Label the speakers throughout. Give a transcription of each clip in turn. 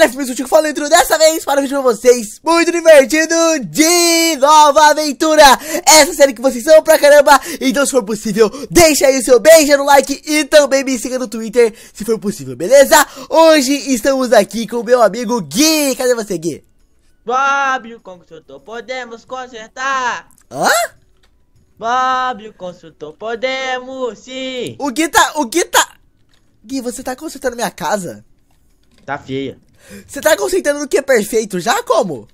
Speaker 1: galera, o contigo falando dentro dessa vez para o vídeo pra vocês muito divertido de Nova Aventura. Essa série que vocês são pra caramba, então se for possível, deixa aí o seu beijo no like e também me siga no Twitter se for possível, beleza? Hoje estamos aqui com o meu amigo Gui. Cadê você, Gui?
Speaker 2: Bob, consultor, podemos
Speaker 1: consertar. Hã? Bob, consultor, podemos sim. O Gui tá, o Gui tá... Gui, você tá consertando minha casa? Tá feia. Você tá concentrando no que é perfeito já? Como?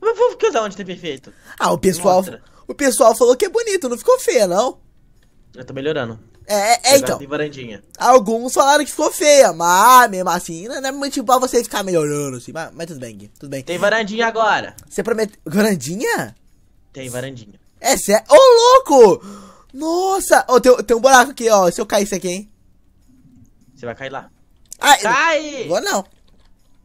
Speaker 1: Mas vou usar onde tem perfeito? Ah, o pessoal. Mostra. O pessoal falou que é bonito, não ficou feia, não.
Speaker 2: Eu tô melhorando.
Speaker 1: É, é então. varandinha. Alguns falaram que ficou feia, mas mesmo assim, não é muito bom você ficar melhorando, assim. Mas, mas tudo bem, Gui, tudo bem. Tem varandinha agora. Você prometeu. Varandinha? Tem varandinha. É sério. Ô, louco! Nossa! Ô, tem, tem um buraco aqui, ó. Se eu cair isso aqui, hein? Você vai cair lá. Ai, Cai! Vou não.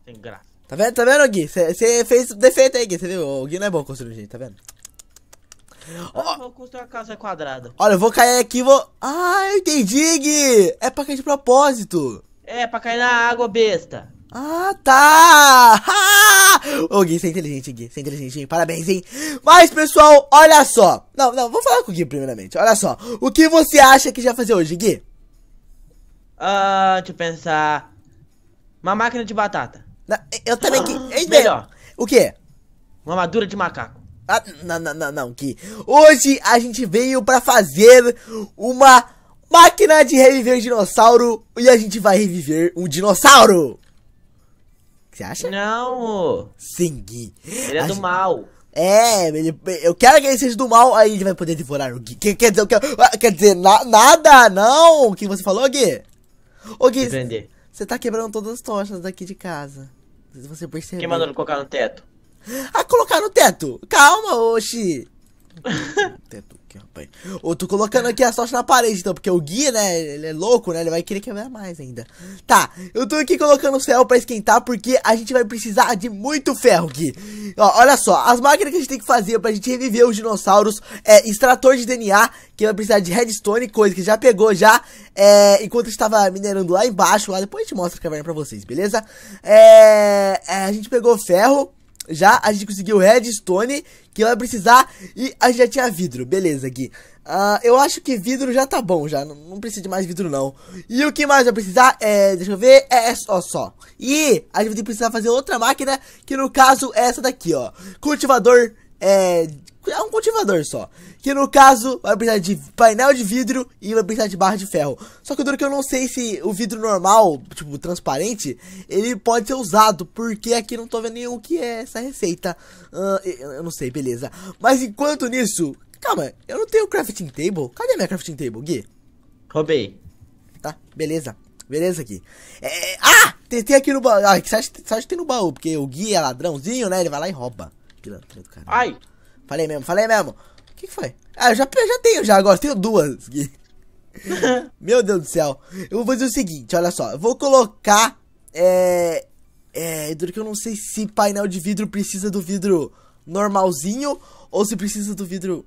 Speaker 1: Sem graça. Tá vendo, tá vendo, Gui? Você fez defeito aí, Gui, você viu? O Gui não é bom construir gente, tá vendo?
Speaker 2: Oh. vou construir uma casa quadrada. Olha, eu vou cair aqui e vou... Ah,
Speaker 1: eu entendi, Gui! É pra cair de propósito.
Speaker 2: É, pra cair na água, besta. Ah,
Speaker 1: tá! Ah! Ô, Gui, você é inteligente, Gui. Você é inteligente, hein? Parabéns, hein? Mas, pessoal, olha só. Não, não, vou falar com o Gui primeiramente. Olha só. O que você acha que já fazer hoje, Gui?
Speaker 2: Ah, deixa eu pensar. Uma máquina de
Speaker 1: batata. Eu também que. Ah, Ei, Melhor. O quê?
Speaker 2: Uma madura de macaco.
Speaker 1: Ah, não, não, não, não, que hoje a gente veio para fazer uma máquina de reviver dinossauro e a gente vai reviver um dinossauro. Você acha? Não. Sim, Gui. Ele é a do mal. É, ele, eu quero que ele seja do mal, aí ele vai poder devorar o Gui. Quer, quer dizer, quer, ah, quer dizer na, nada, não. O que você falou, Gui? Ô, Gui, você tá quebrando todas as tochas daqui de casa. Você percebeu. Quem mandou
Speaker 2: colocar no teto?
Speaker 1: Ah, colocar no teto! Calma, Oxi! Tento aqui, rapaz. tô colocando aqui a sorte na parede, então, porque o Gui, né, ele é louco, né? Ele vai querer quebrar mais ainda. Tá, eu tô aqui colocando o ferro pra esquentar, porque a gente vai precisar de muito ferro, Gui. Ó, olha só, as máquinas que a gente tem que fazer pra gente reviver os dinossauros é extrator de DNA, que vai precisar de redstone, coisa que já pegou já, é, enquanto estava minerando lá embaixo, lá depois a gente mostra a caverna pra vocês, beleza? É, é, a gente pegou ferro. Já a gente conseguiu redstone, que vai precisar, e a gente já tinha vidro, beleza, aqui Uh, ah, eu acho que vidro já tá bom, já, não, não precisa de mais vidro não. E o que mais vai precisar é, deixa eu ver, é, é só, só. E a gente vai precisar fazer outra máquina, que no caso é essa daqui, ó. Cultivador, é, é um cultivador só. Que no caso, vai precisar de painel de vidro e vai precisar de barra de ferro. Só que o duro é que eu não sei se o vidro normal, tipo, transparente, ele pode ser usado. Porque aqui não tô vendo nenhum que é essa receita. Uh, eu não sei, beleza. Mas enquanto nisso... Calma, eu não tenho crafting table? Cadê minha crafting table, Gui? Roubei. Tá, beleza. Beleza aqui. É, é ah! tentei aqui no baú. Ah, que você que tem no baú? Porque o Gui é ladrãozinho, né? Ele vai lá e rouba. Pilantra do cara. Ai! Falei mesmo, falei mesmo. O que, que foi? Ah, já, já tenho já agora, tenho duas. Meu Deus do céu. Eu vou fazer o seguinte, olha só. Eu vou colocar. É. É. Eduardo, que eu não sei se painel de vidro precisa do vidro normalzinho ou se precisa do vidro.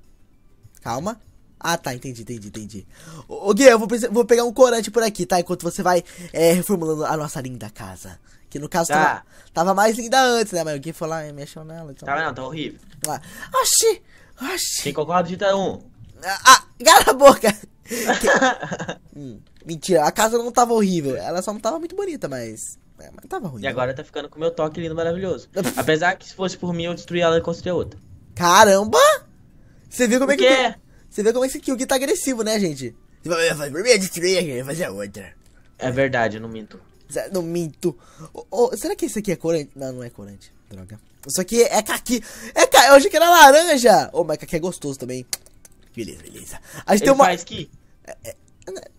Speaker 1: Calma. Ah, tá, entendi, entendi, entendi. Ô, Gui, eu vou, vou pegar um corante por aqui, tá? Enquanto você vai é, reformulando a nossa linda casa. Que no caso tá. tava, tava, mais linda antes, né? Mas o Gui foi lá e mexeu nela. Então... Tava
Speaker 2: tá não, tá horrível. Lá.
Speaker 1: Oxi! Oxi. Quem concorda digita um. Ah, ah cala a boca!
Speaker 2: hum,
Speaker 1: mentira, a casa não tava horrível. Ela só não tava muito bonita, mas. É,
Speaker 2: mas tava ruim. E agora tá ficando com o meu toque lindo, maravilhoso. Apesar que se fosse por mim, eu destruí ela e construí outra.
Speaker 1: Caramba! Você viu como é o é que. Você viu como é que o tá agressivo, né, gente? Por tipo, mim, eu destruí aqui, eu fazer outra. É verdade, eu não minto. Não minto. Oh, oh, será que esse aqui é corante? Não, não é corante. Droga. Isso aqui é caqui. É ca... Eu achei que era laranja. Ô, oh, mas caqui é gostoso também. Beleza, beleza. A gente Ele tem uma. Faz que... É, é,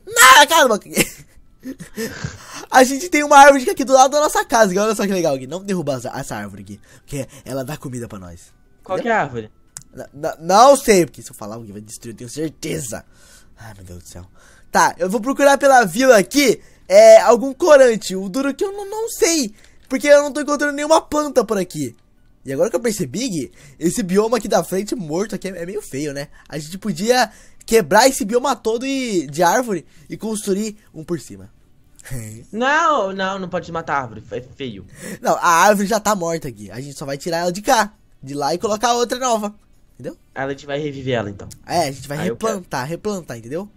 Speaker 1: não, calma. A gente tem uma árvore aqui do lado da nossa casa. Olha só que legal aqui. Não derrubar essa árvore aqui. Porque ela dá comida pra nós. Qual Entendeu? que é a árvore? não sei, porque se eu falar alguém vai destruir, eu tenho certeza. Ai, meu Deus do céu. Tá, eu vou procurar pela vila aqui é, algum corante. O duro é que eu não, não sei porque eu não tô encontrando nenhuma planta por aqui. E agora que eu percebi, esse bioma aqui da frente morto aqui é, é meio feio, né? A gente podia quebrar esse bioma todo e, de árvore e construir um por cima.
Speaker 2: Não, não, não pode matar a árvore, é feio.
Speaker 1: Não, a árvore já tá morta aqui. A gente só vai tirar ela de cá, de lá e colocar outra nova.
Speaker 2: Entendeu? A gente vai reviver ela então.
Speaker 1: É, a gente vai Aí replantar, replantar, entendeu?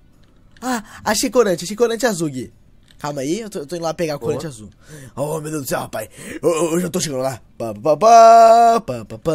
Speaker 1: Ah, achei corante, achei corante azul, Gui. Calma aí, eu tô, eu tô indo lá pegar o corante azul. Oh, meu Deus do céu, rapaz. Eu, eu, já tô chegando lá. Pá, pá, pá, pá, pá, pá.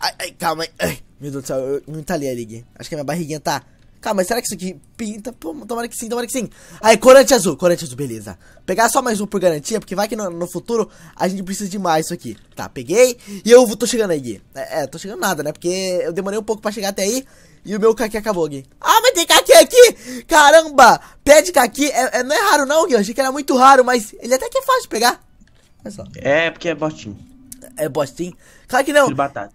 Speaker 1: Ai, ai, calma aí. Ai, meu Deus do céu, eu não entalhei ali. Acho que a minha barriguinha tá... Calma, mas será que isso aqui pinta? Pô, tomara que sim, tomara que sim. Aí, corante azul, corante azul, beleza. Pegar só mais um por garantia, porque vai que no, no futuro a gente precisa de mais isso aqui. Tá, peguei. E eu tô chegando aí, Gui. É, é, tô chegando nada, né? Porque eu demorei um pouco pra chegar até aí e o meu caqui acabou, Gui. Ah, mas tem kaki aqui! Caramba! Pé de caqui é, é, não é raro não, Gui. Eu achei que era muito raro, mas ele até que é fácil de pegar. Olha só. É, porque é botinho. É botinho? Claro que não. batata.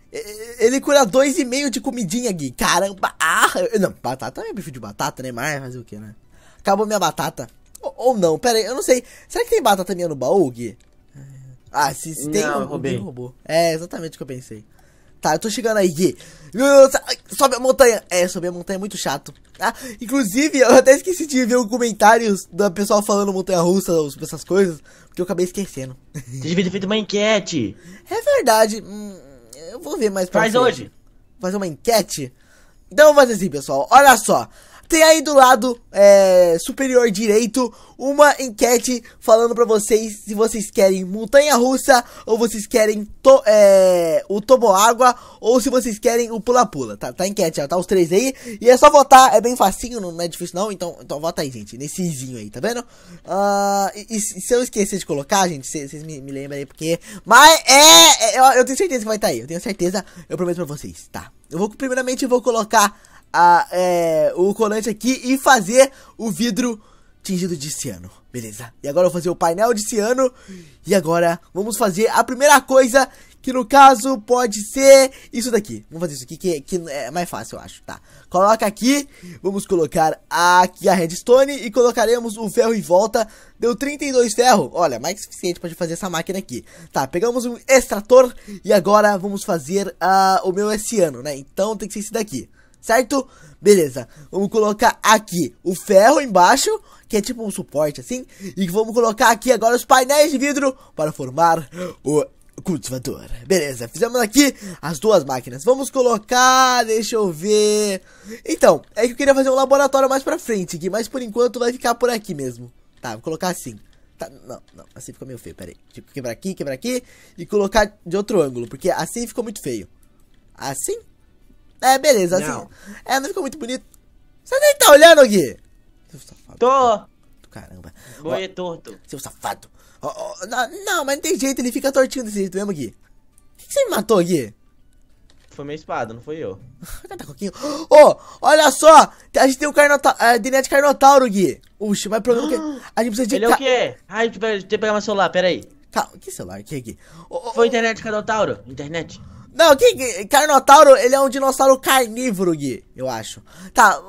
Speaker 1: Ele cura 2,5 de comidinha, Gui. Caramba! Ah! Não, batata também bife de batata, né? Mas fazer o que, né? Acabou minha batata. Ou, ou, não, pera aí, eu não sei. Será que tem batata minha no baú, Gui? Ah, se, se não, tem, eu roubei. roubou. É, exatamente o que eu pensei. Tá, eu tô chegando aí, Sobe a montanha. É, sobe a montanha é muito chato. Ah, inclusive, eu até esqueci de ver os comentários do pessoal falando montanha-russa, essas coisas, porque eu acabei esquecendo. Você devia ter feito uma enquete. É verdade. Hum, eu vou ver mais pra Faz frente. hoje. Fazer uma enquete? Então, vamos fazer assim, pessoal. Olha só. Tem aí do lado é, superior direito uma enquete falando para vocês se vocês querem montanha russa ou vocês querem to, é, o tomo água ou se vocês querem o pula-pula. Tá, tá enquete, ó, tá os três aí. E é só votar, é bem facinho, não, não é difícil não. Então, então vota aí, gente, nesse aí, tá vendo? Uh, e, e, se eu esquecer de colocar, gente, vocês me, me lembram aí porque. Mas é, é eu, eu, tenho certeza que vai estar tá aí, eu tenho certeza, eu prometo pra vocês, tá? Eu vou, primeiramente, eu vou colocar a, é, o colante aqui e fazer o vidro tingido de ciano. Beleza, e agora eu vou fazer o painel de ciano. E agora vamos fazer a primeira coisa, que no caso pode ser isso daqui. Vamos fazer isso aqui, que, que é mais fácil, eu acho, tá? Coloca aqui, vamos colocar aqui a redstone e colocaremos o ferro em volta. Deu 32 ferro, olha, mais que suficiente pra fazer essa máquina aqui. Tá, pegamos um extrator e agora vamos fazer uh, o meu esse é ano, né? Então tem que ser esse daqui certo? Beleza, vamos colocar aqui o ferro embaixo, que é tipo um suporte assim, e vamos colocar aqui agora os painéis de vidro para formar o cultivador. Beleza, fizemos aqui as duas máquinas. Vamos colocar, deixa eu ver. Então, é que eu queria fazer um laboratório mais pra frente aqui, mas por enquanto vai ficar por aqui mesmo. Tá, vou colocar assim. Tá, não, não, assim ficou meio feio, peraí. Tipo, quebrar aqui, quebrar aqui e colocar de outro ângulo, porque assim ficou muito feio. Assim? É, beleza. Assim, não. Assim, é, não ficou muito bonito. Você nem tá olhando, Gui. Safado, Tô.
Speaker 2: Caramba. Boi é
Speaker 1: torto. Seu safado. Oh, oh, não, não, mas não tem jeito, ele fica tortinho desse jeito mesmo, Gui. O que, que você me matou, Gui?
Speaker 2: Foi minha espada, não foi eu.
Speaker 1: coquinho. Ô, oh, olha só! A gente tem o Carnota uh, é, DNA de Carnotauro, Gui. Uxa, mas o problema é que a gente precisa de... Ele é o quê?
Speaker 2: Ah, eu tenho que pegar meu celular, peraí.
Speaker 1: Calma, que celular? Que, aqui? Oh, oh, foi internet Carnotauro, internet. Não, que, Carnotauro, ele é um dinossauro carnívoro, Gui, eu acho. Tá,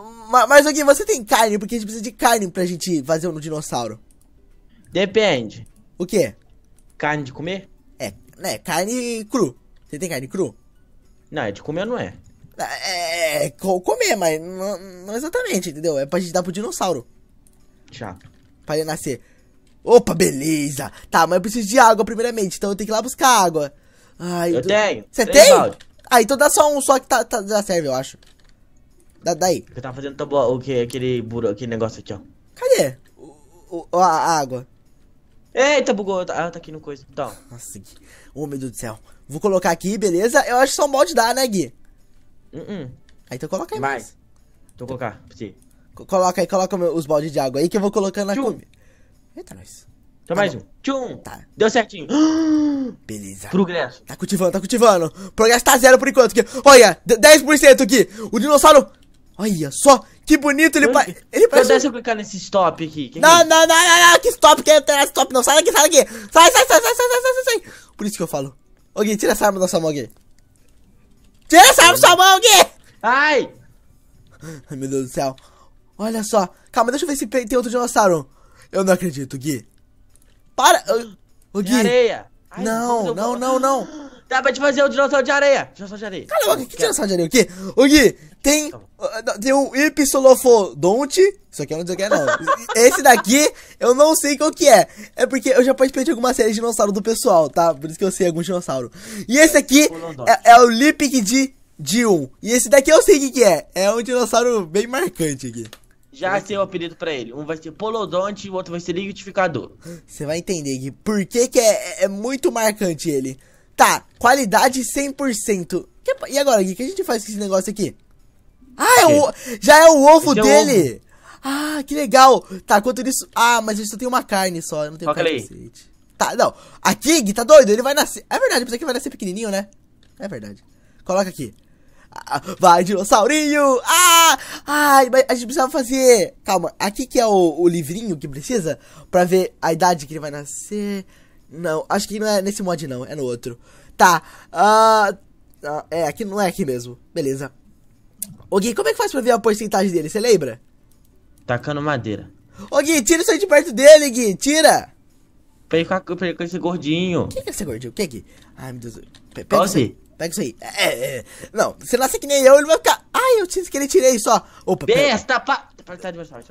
Speaker 1: mas, Gui, você tem carne, porque a gente precisa de carne pra gente fazer um dinossauro. Depende. O quê? Carne de comer? É, né, carne cru. Você tem carne cru? Não, é de comer não é. É, é comer, mas não, não, exatamente, entendeu? É pra gente dar pro dinossauro. Chato. Pra ele nascer. Opa, beleza. Tá, mas eu preciso de água primeiramente, então eu tenho que ir lá buscar água. Ai, eu tu... tenho. Você tem? Balde. Ah, então dá só um só que tá, tá, já serve, eu acho. Dá, daí.
Speaker 2: Eu tava fazendo tabu, o que, aquele, buro, aquele negócio
Speaker 1: aqui, ó. Cadê? O, o a água. Eita,
Speaker 2: bugou. Tá, ah, tá aqui no coisa.
Speaker 1: Então. Nossa, Gui. Oh, meu Deus do céu. Vou colocar aqui, beleza? Eu acho que só um balde dá, né, Gui? Uh, -uh. Aí então coloca
Speaker 2: aí Vai. mais. Vou colocar, pra
Speaker 1: Coloca aí, coloca os baldes de água aí que eu vou colocando na comida. Eita, nós. Então mais tá um. Tchum. Tá. Deu certinho. Beleza. Progresso. Tá cultivando, tá cultivando. Progresso tá zero por enquanto. Aqui. Olha, 10% aqui. O dinossauro. Olha só, que bonito ele, eu, ele parece. Deixa eu
Speaker 2: clicar nesse stop aqui. Que não, é
Speaker 1: não, não, não, não, que stop, que é stop, não. Sai daqui, sai daqui. Sai, sai, sai, sai, sai, sai, sai, sai. Por isso que eu falo. Gui, tira essa arma da sua mão, Gui. Tira essa arma da sua mão, Gui. Ai. Ai, meu Deus do céu. Olha só. Calma, deixa eu ver se tem outro dinossauro. Eu não acredito, Gui. Para! o Gui! areia! Ai, não, não, não, não, não! Dá pra te fazer o dinossauro de areia! Dinossauro de areia! Caramba, que dinossauro de areia? O quê? o Gui, tem. Uh, tem um Ipsilofodonte. Isso aqui eu não sei o que é, não. Esse daqui, eu não sei qual que é. É porque eu já participei de alguma série de dinossauro do pessoal, tá? Por isso que eu sei algum dinossauro. E esse aqui é, é o Lipic de Dion. E esse daqui eu sei o que, que é. É um dinossauro bem marcante aqui.
Speaker 2: Já sei o apelido pra ele. Um vai ser Polodonte e o outro vai ser Liquidificador.
Speaker 1: Você vai entender que por que, que é, é muito marcante ele. Tá, qualidade 100%. Que, e agora, Gui, o que a gente faz com esse negócio aqui? Ah, é o, já é o ovo esse dele! É o ovo. Ah, que legal! Tá, quanto isso. Ah, mas eu só tenho uma carne só, eu não tenho Foca carne aí. Tá, não. Aqui, Gui, tá doido? Ele vai nascer. É verdade, mas aqui vai nascer pequenininho, né? É verdade. Coloca aqui. Ah, vai, dinossaurinho! Ah! Ai, mas a gente precisava fazer. Calma, aqui que é o, o, livrinho que precisa pra ver a idade que ele vai nascer. Não, acho que não é nesse mod, não, é no outro. Tá, ah. Uh, é, aqui não é aqui mesmo. Beleza. Ô Gui, como é que faz pra ver a porcentagem dele? Você lembra?
Speaker 2: Tacando madeira.
Speaker 1: Ô Gui, tira isso aí de perto dele, Gui, tira!
Speaker 2: Pega com esse gordinho.
Speaker 1: O que é esse gordinho? que é Gui? Ai, meu Deus. Pega Pode. Pega tá isso aí. É, é. Não, se nasce que nem eu, ele vai ficar. Ai, eu tinha que ele tirei só. Opa, Besta, pa.
Speaker 2: Tá, tá de dinossauro,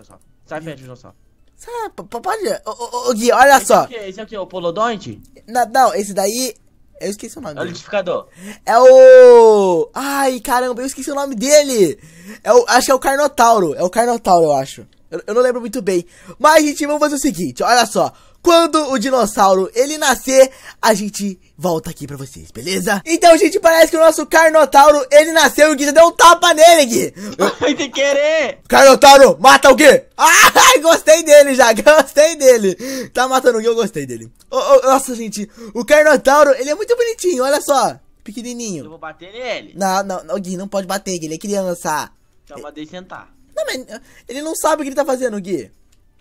Speaker 2: Sai, pé, dinossauro.
Speaker 1: Sai, pode. Ô, Gui, olha só.
Speaker 2: Esse é o O Polodonte?
Speaker 1: Não, não, esse daí. Eu esqueci o nome. É o liquidificador. É o. Ai, caramba, eu esqueci o nome dele. É o... Acho que é o Carnotauro. É o Carnotauro, eu acho. Eu, eu não lembro muito bem. Mas, gente, vamos fazer o seguinte: olha só. Quando o dinossauro ele nascer, a gente volta aqui pra vocês, beleza? Então, gente, parece que o nosso Carnotauro, ele nasceu e o Gui já deu um tapa nele, Gui. Foi sem querer. Carnotauro, mata o Gui. Ah, gostei dele já, gostei dele. Tá matando o Gui, eu gostei dele. Oh, oh, nossa, gente, o Carnotauro, ele é muito bonitinho, olha só. Pequenininho. Eu vou
Speaker 2: bater nele.
Speaker 1: Não, não, não, Gui, não pode bater, Gui, ele é criança.
Speaker 2: Só ele... mandei sentar.
Speaker 1: Não, mas eh, ele não sabe o que ele tá fazendo, Gui.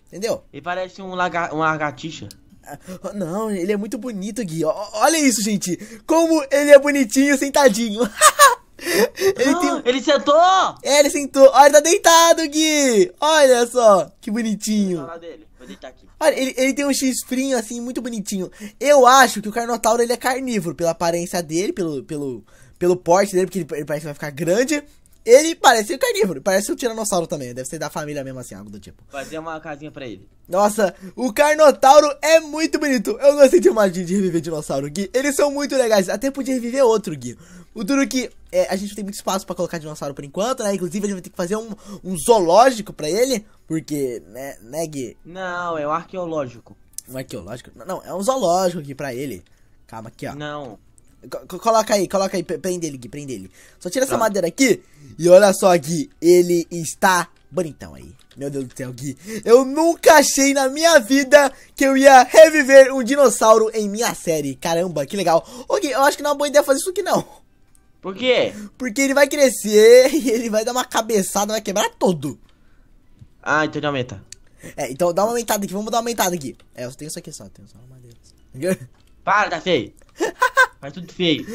Speaker 2: Entendeu? Ele parece um laga... uma lagartixa.
Speaker 1: Não, ele é muito bonito, Gui. Olha isso, gente. Como ele é bonitinho sentadinho. ele, ah, tem... ele sentou! É, ele sentou. Olha, ele tá deitado, Gui. Olha só, que bonitinho. Olha, ele, ele tem um chifrinho, assim, muito bonitinho. Eu acho que o Carnotauro, ele é carnívoro. Pela aparência dele, pelo, pelo, pelo porte dele, porque ele, ele parece que vai ficar grande. Ele parece um carnívoro, parece um tiranossauro também. Deve ser da família mesmo assim, algo do tipo.
Speaker 2: Fazer uma casinha pra ele.
Speaker 1: Nossa, o Carnotauro é muito bonito. Eu gostei demais de reviver dinossauro, Gui. Eles são muito legais. Até podia reviver outro, Gui. O duro é que é, a gente tem muito espaço pra colocar dinossauro por enquanto, né? Inclusive a gente vai ter que fazer um, um zoológico pra ele. Porque, né, né, Gui? Não, é um arqueológico. Um arqueológico? Não, não é um zoológico aqui pra ele. Calma aqui, ó. Não coloca aí, coloca aí, prende ele, Gui, prende ele. Só tira essa madeira aqui e olha só, Gui, ele está bonitão aí. Meu Deus do céu, Gui. Eu nunca achei na minha vida que eu ia reviver um dinossauro em minha série. Caramba, que legal. Ô, Gui, eu acho que não é uma boa ideia fazer isso aqui, não. Por quê? Porque ele vai crescer e ele vai dar uma cabeçada, vai quebrar todo.
Speaker 2: Ah, então ele aumenta.
Speaker 1: É, então dá uma aumentada aqui, vamos dar uma aumentada aqui. É, eu tenho isso aqui só, tenho só uma madeira.
Speaker 2: Para, tá feio. Mas tudo feio.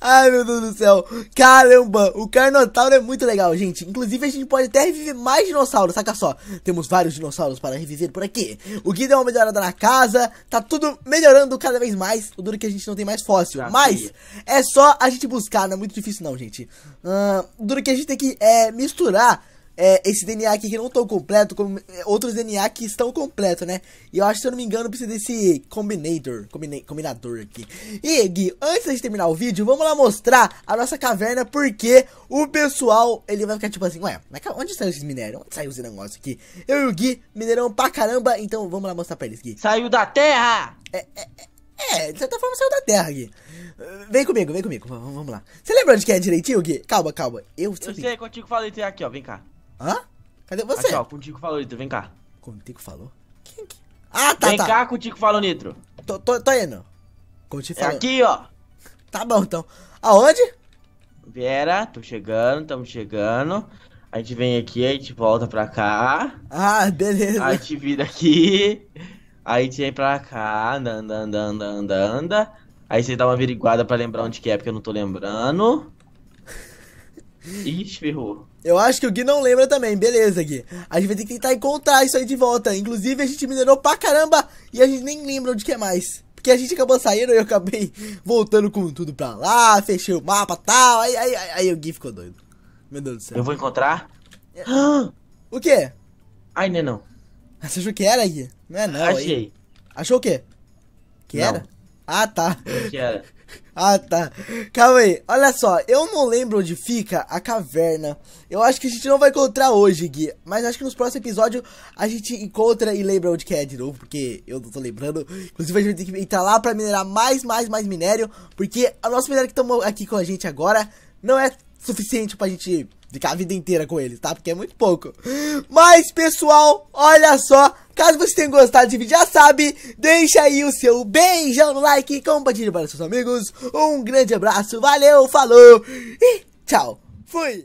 Speaker 1: Ai, meu Deus do céu. Caramba, o Carnotauro é muito legal, gente. Inclusive, a gente pode até reviver mais dinossauros, saca só. Temos vários dinossauros para reviver por aqui. O Gui deu uma melhorada na casa, tá tudo melhorando cada vez mais. O duro é que a gente não tem mais fóssil. Tá mas é só a gente buscar, não é muito difícil não, gente. Uh, duro é que a gente tem que é, misturar é, esse DNA aqui que não tão completo, como é, outros DNA que estão completo, né? E eu acho, se eu não me engano, precisa desse combinator, combina combinador aqui. E, Gui, antes de terminar o vídeo, vamos lá mostrar a nossa caverna, porque o pessoal, ele vai ficar tipo assim, ué, onde saiu esses minérios? Onde saiu esse negócio aqui? Eu e o Gui, mineirão pra caramba, então vamos lá mostrar pra eles, Gui. Saiu da terra! É, é, é, é de certa forma saiu da terra, Gui. Vem comigo, vem comigo, vamos lá. Você lembra onde que é direitinho, Gui? Calma, calma. Eu, eu sei,
Speaker 2: contigo falei, tem aqui, ó, vem cá. Hã? Cadê você? Aqui, ó, com o Tico falou, Nitro, vem cá. Com o Tico falou? Quem, que. Ah, tá, Vem tá. cá com o Tico falou, Nitro. Tô, tô, tô indo.
Speaker 1: Com o Tico é falou. É aqui, ó. Tá bom, então. Aonde?
Speaker 2: Vera, tô chegando, tamo chegando. A gente vem aqui, a gente volta pra cá.
Speaker 1: Ah, beleza. A
Speaker 2: gente vira aqui. Aí a gente vem pra cá, anda, anda, anda, anda, anda, anda. Aí você dá uma averiguada pra lembrar onde que é, porque eu não tô lembrando. Ixi, ferrou.
Speaker 1: Eu acho que o Gui não lembra também. Beleza, Gui. A gente vai ter que tentar encontrar isso aí de volta. Inclusive, a gente minerou pra caramba e a gente nem lembra onde que é mais. Porque a gente acabou saindo e eu acabei voltando com tudo pra lá, fechei o mapa e tal. Aí, aí, aí, aí, o Gui ficou doido.
Speaker 2: Meu Deus do céu. Eu vou encontrar?
Speaker 1: o quê? Ainda não. É Você achou que era, Gui? Não é não. Achei. Aí. Achou o quê? Que não. era? Ah, tá.
Speaker 2: Que era.
Speaker 1: Ah, tá. Calma aí. Olha só, eu não lembro onde fica a caverna. Eu acho que a gente não vai encontrar hoje, Gui. Mas acho que nos próximos episódios a gente encontra e lembra onde que é de novo, porque eu não tô lembrando. Inclusive a gente vai ter que entrar lá pra minerar mais, mais, mais minério, porque a nossa minério que estamos aqui com a gente agora não é suficiente pra gente Ficar a vida inteira com ele, tá? Porque é muito pouco. Mas, pessoal, olha só. Caso você tenha gostado desse vídeo, já sabe, deixa aí o seu beijão no like compartilha compartilhe para seus amigos. Um grande abraço, valeu, falou e tchau. Fui!